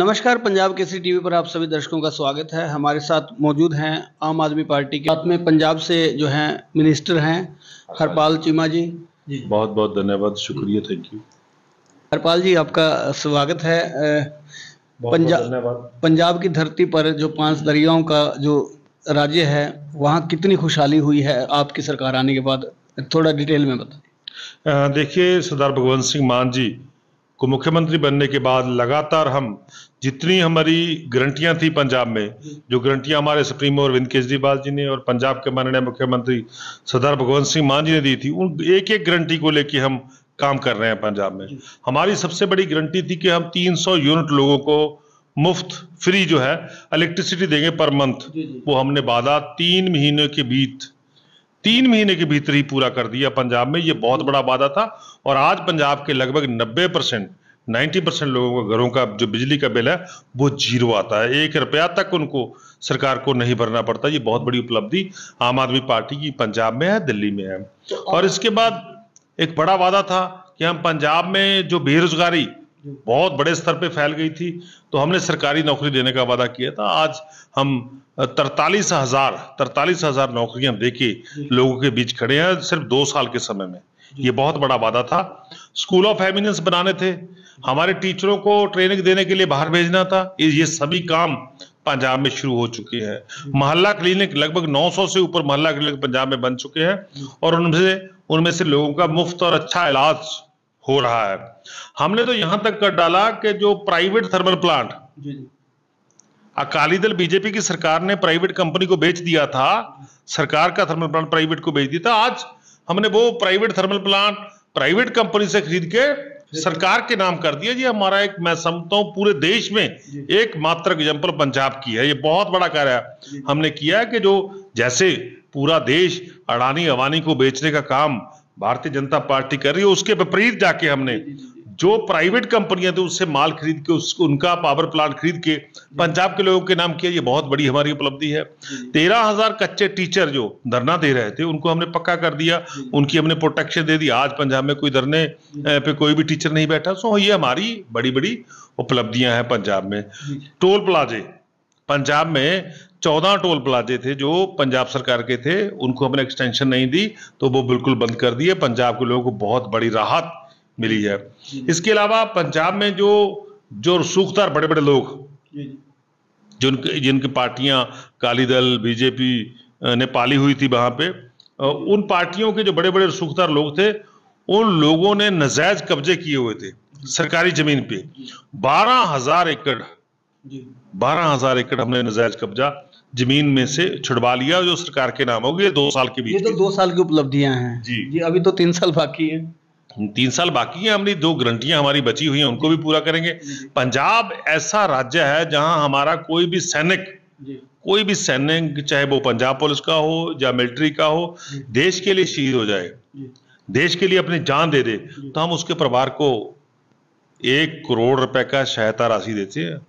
नमस्कार पंजाब केसरी टीवी पर आप सभी दर्शकों का स्वागत है हमारे साथ मौजूद हैं आम आदमी पार्टी के साथ में पंजाब से जो है मिनिस्टर हैं हरपाल चीमा जी जी बहुत बहुत धन्यवाद शुक्रिया थैंक यू हरपाल जी आपका स्वागत है पंजाब पंजाब की धरती पर जो पांच दरियाओं का जो राज्य है वहाँ कितनी खुशहाली हुई है आपकी सरकार आने के बाद थोड़ा डिटेल में बताए देखिए सरदार भगवंत सिंह मान जी को मुख्यमंत्री बनने के बाद लगातार हम जितनी हमारी गारंटियां थी पंजाब में जो गारंटियां हमारे सुप्रीमो अरविंद केजरीवाल जी ने और पंजाब के माननीय मुख्यमंत्री सरदार भगवंत सिंह मान जी ने दी थी उन एक एक गारंटी को लेकर हम काम कर रहे हैं पंजाब में हमारी सबसे बड़ी गारंटी थी कि हम 300 यूनिट लोगों को मुफ्त फ्री जो है इलेक्ट्रिसिटी देंगे पर मंथ वो हमने वादा तीन महीने के बीच तीन महीने के भीतर ही पूरा कर दिया पंजाब में ये बहुत बड़ा वादा था और आज पंजाब के लगभग नब्बे परसेंट नाइन्टी परसेंट लोगों का घरों का जो बिजली का बिल है वो जीरो आता है एक रुपया तक उनको सरकार को नहीं भरना पड़ता ये बहुत बड़ी उपलब्धि आम आदमी पार्टी की पंजाब में है दिल्ली में है तो और इसके बाद एक बड़ा वादा था कि हम पंजाब में जो बेरोजगारी बहुत बड़े स्तर पे फैल गई थी तो हमने सरकारी नौकरी देने का वादा किया था आज हम तरतालीस हजार तरतालीस हजार नौकरियां देके लोगों के बीच खड़े हैं सिर्फ दो साल के समय में ये बहुत बड़ा वादा था स्कूल ऑफ एमिनेंस बनाने थे हमारे टीचरों को ट्रेनिंग देने के लिए बाहर भेजना था ये सभी काम पंजाब में शुरू हो चुके हैं मोहल्ला क्लिनिक लगभग 900 से ऊपर मोहल्ला क्लिनिक पंजाब में बन चुके हैं और उनसे उनमें से लोगों का मुफ्त और अच्छा इलाज हो रहा है हमने तो यहां तक कर डाला कि जो प्राइवेट थर्मल प्लांट अकाली दल बीजेपी की सरकार ने प्राइवेट कंपनी को बेच दिया था सरकार का थर्मल प्लांट प्राइवेट को बेच दिया था आज हमने वो private thermal plant private company से खरीद के सरकार के नाम कर दिया जी हमारा एक मैं समझता हूं पूरे देश में एक मात्र एग्जाम्पल पंजाब की है ये बहुत बड़ा कार्य है हमने किया है कि जो जैसे पूरा देश अडानी अवानी को बेचने का काम भारतीय जनता पार्टी कर रही है उसके विपरीत जाके हमने जो प्राइवेट कंपनियां थी उससे माल खरीद के उसको उनका पावर प्लांट खरीद के पंजाब के लोगों के नाम किया ये बहुत बड़ी हमारी उपलब्धि है तेरह हजार कच्चे टीचर जो धरना दे रहे थे उनको हमने पक्का कर दिया उनकी हमने प्रोटेक्शन दे दी आज पंजाब में कोई धरने पे कोई भी टीचर नहीं बैठा सो ये हमारी बड़ी बड़ी उपलब्धियां हैं पंजाब में टोल प्लाजे पंजाब में चौदह टोल प्लाजे थे जो पंजाब सरकार के थे उनको हमने एक्सटेंशन नहीं दी तो वो बिल्कुल बंद कर दिए पंजाब के लोगों को बहुत बड़ी राहत मिली है इसके अलावा पंजाब में जो जो सूखदार बड़े बड़े लोग जिनके जिनकी पार्टियां काली दल बीजेपी ने पाली हुई थी वहां पे उन पार्टियों के जो बड़े बड़े सूखदार लोग थे उन लोगों ने नजायज कब्जे किए हुए थे सरकारी जमीन पे बारह हजार एकड़ बारह हजार एकड़ हमने नजायज कब्जा जमीन में से छुड़वा लिया जो सरकार के नाम होगी दो साल के बीच ये तो दो साल की उपलब्धियां हैं जी जी अभी तो तीन साल बाकी है तीन साल बाकी है हमने दो ग्रंटियां हमारी बची हुई हैं उनको भी पूरा करेंगे पंजाब ऐसा राज्य है जहां हमारा कोई भी सैनिक कोई भी सैनिक चाहे वो पंजाब पुलिस का हो या मिलिट्री का हो देश के लिए शहीद हो जाए देश के लिए अपनी जान दे दे तो हम उसके परिवार को एक करोड़ रुपए का सहायता राशि देते हैं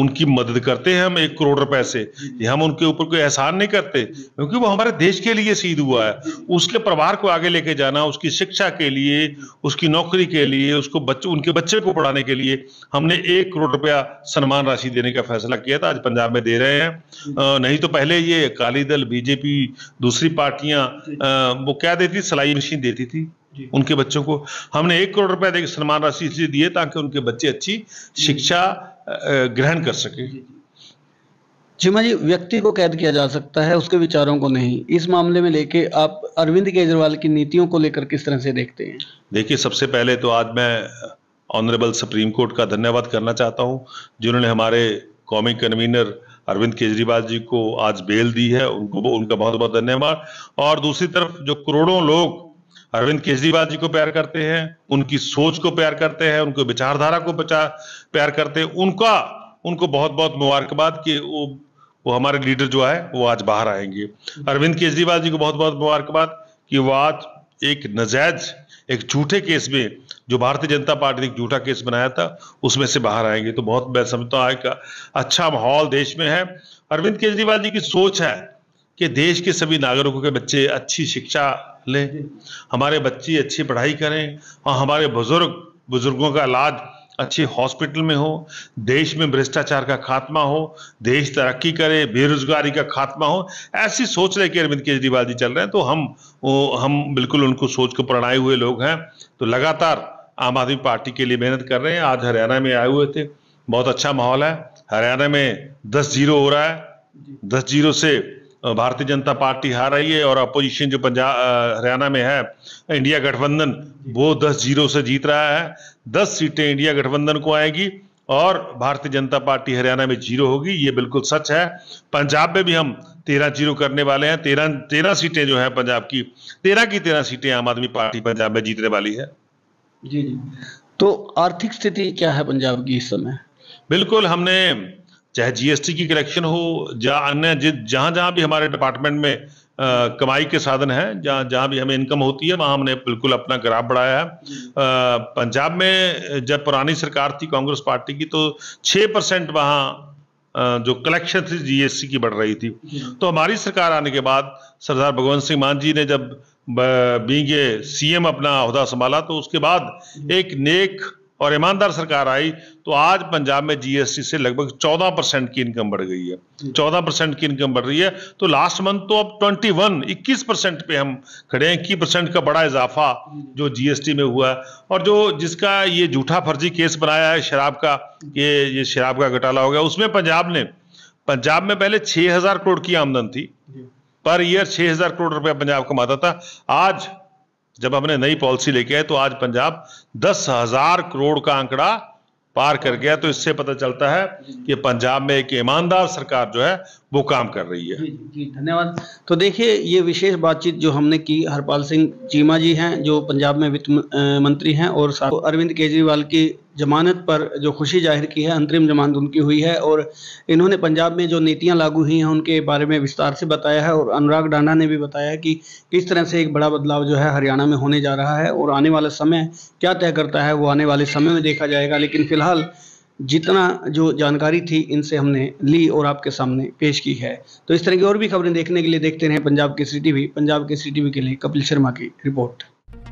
उनकी मदद करते हैं हम एक करोड़ रुपए से हम उनके ऊपर कोई एहसान नहीं करते क्योंकि वो हमारे देश के लिए शहीद हुआ है उसके परिवार को आगे लेके जाना उसकी शिक्षा के लिए उसकी नौकरी के लिए उसको बच्चे उनके बच्चे को पढ़ाने के लिए हमने एक करोड़ रुपया सम्मान राशि देने का फैसला किया था आज पंजाब में दे रहे हैं नहीं तो पहले ये अकाली दल बीजेपी दूसरी पार्टियां वो क्या देती सिलाई मशीन देती थी उनके बच्चों को हमने एक करोड़ रुपए देकर सम्मान राशि इसलिए दिए ताकि उनके बच्चे अच्छी शिक्षा ग्रहण कर सके चिमा जी व्यक्ति को कैद किया जा सकता है उसके विचारों को नहीं इस मामले में लेके आप अरविंद केजरीवाल की नीतियों को लेकर किस तरह से देखते हैं देखिए सबसे पहले तो आज मैं ऑनरेबल सुप्रीम कोर्ट का धन्यवाद करना चाहता हूँ जिन्होंने हमारे कौमी कन्वीनर अरविंद केजरीवाल जी को आज बेल दी है उनको उनका बहुत बहुत धन्यवाद और दूसरी तरफ जो करोड़ों लोग अरविंद केजरीवाल जी को प्यार करते हैं उनकी सोच को प्यार करते हैं उनको विचारधारा को प्यार करते हैं उनका उनको बहुत बहुत मुबारकबाद कि वो वो हमारे लीडर जो है वो आज बाहर आएंगे अरविंद केजरीवाल जी को बहुत बहुत मुबारकबाद कि वो आज एक नजायज एक झूठे केस में जो भारतीय जनता पार्टी ने एक झूठा केस बनाया था उसमें से बाहर आएंगे तो बहुत मैं समझता हूँ अच्छा माहौल देश में है अरविंद केजरीवाल जी की सोच है कि देश के सभी नागरिकों के बच्चे अच्छी शिक्षा लें हमारे बच्चे अच्छी पढ़ाई करें और हमारे बुजुर्ग बुजुर्गों का इलाज अच्छे हॉस्पिटल में हो देश में भ्रष्टाचार का खात्मा हो देश तरक्की करे बेरोजगारी का खात्मा हो ऐसी सोच रहे कि अरविंद केजरीवाल जी चल रहे हैं तो हम हम बिल्कुल उनको सोच को प्रणाए हुए लोग हैं तो लगातार आम आदमी पार्टी के लिए मेहनत कर रहे हैं आज हरियाणा में आए हुए थे बहुत अच्छा माहौल है हरियाणा में दस जीरो हो रहा है दस जीरो से भारतीय जनता पार्टी हार रही है और अपोजिशन जो पंजाब हरियाणा में है इंडिया गठबंधन वो दस जीरो से जीत रहा है दस सीटें इंडिया गठबंधन को आएगी और भारतीय जनता पार्टी हरियाणा में जीरो होगी ये बिल्कुल सच है पंजाब में भी हम तेरह जीरो करने वाले हैं तेरह तेरह सीटें जो है पंजाब की तेरह की तेरह सीटें आम आदमी पार्टी पंजाब में जीतने वाली है जी जी तो आर्थिक स्थिति क्या है पंजाब की इस समय बिल्कुल हमने चाहे जीएसटी की कलेक्शन हो या अन्य जहां जहां भी हमारे डिपार्टमेंट में आ, कमाई के साधन हैं जहाँ जहां भी हमें इनकम होती है वहां हमने बिल्कुल अपना ग्राफ बढ़ाया है पंजाब में जब पुरानी सरकार थी कांग्रेस पार्टी की तो छह परसेंट वहाँ जो कलेक्शन थी जीएसटी की बढ़ रही थी तो हमारी सरकार आने के बाद सरदार भगवंत सिंह मान जी ने जब बींगे सीएम अपना अहदा संभाला तो उसके बाद एक नेक और ईमानदार सरकार आई तो आज पंजाब में जीएसटी से लगभग 14 परसेंट की इनकम बढ़ गई है 14 परसेंट की इनकम बढ़ रही है तो लास्ट मंथ तो अब 21 21 परसेंट पे हम खड़े हैं इक्कीस परसेंट का बड़ा इजाफा जो जीएसटी में हुआ है और जो जिसका ये झूठा फर्जी केस बनाया है शराब का ये ये शराब का घोटाला हो गया उसमें पंजाब ने पंजाब में पहले छह करोड़ की आमदन थी पर ईयर छह करोड़ रुपया पंजाब कमाता था आज जब हमने नई पॉलिसी लेके आए तो आज पंजाब दस हजार करोड़ का आंकड़ा पार कर गया तो इससे पता चलता है कि पंजाब में एक ईमानदार सरकार जो है वो काम कर रही है जी, धन्यवाद तो देखिए ये विशेष बातचीत जो हमने की हरपाल सिंह चीमा जी हैं जो पंजाब में वित्त मंत्री हैं और अरविंद केजरीवाल की जमानत पर जो खुशी जाहिर की है अंतरिम जमानत उनकी हुई है और इन्होंने पंजाब में जो नीतियां लागू हुई हैं उनके बारे में विस्तार से बताया है और अनुराग डांडा ने भी बताया है कि किस तरह से एक बड़ा बदलाव जो है हरियाणा में होने जा रहा है और आने वाला समय क्या तय करता है वो आने वाले समय में देखा जाएगा लेकिन फिलहाल जितना जो जानकारी थी इनसे हमने ली और आपके सामने पेश की है तो इस तरह की और भी खबरें देखने के लिए देखते रहें पंजाब के सी टी पंजाब के सी टी के लिए कपिल शर्मा की रिपोर्ट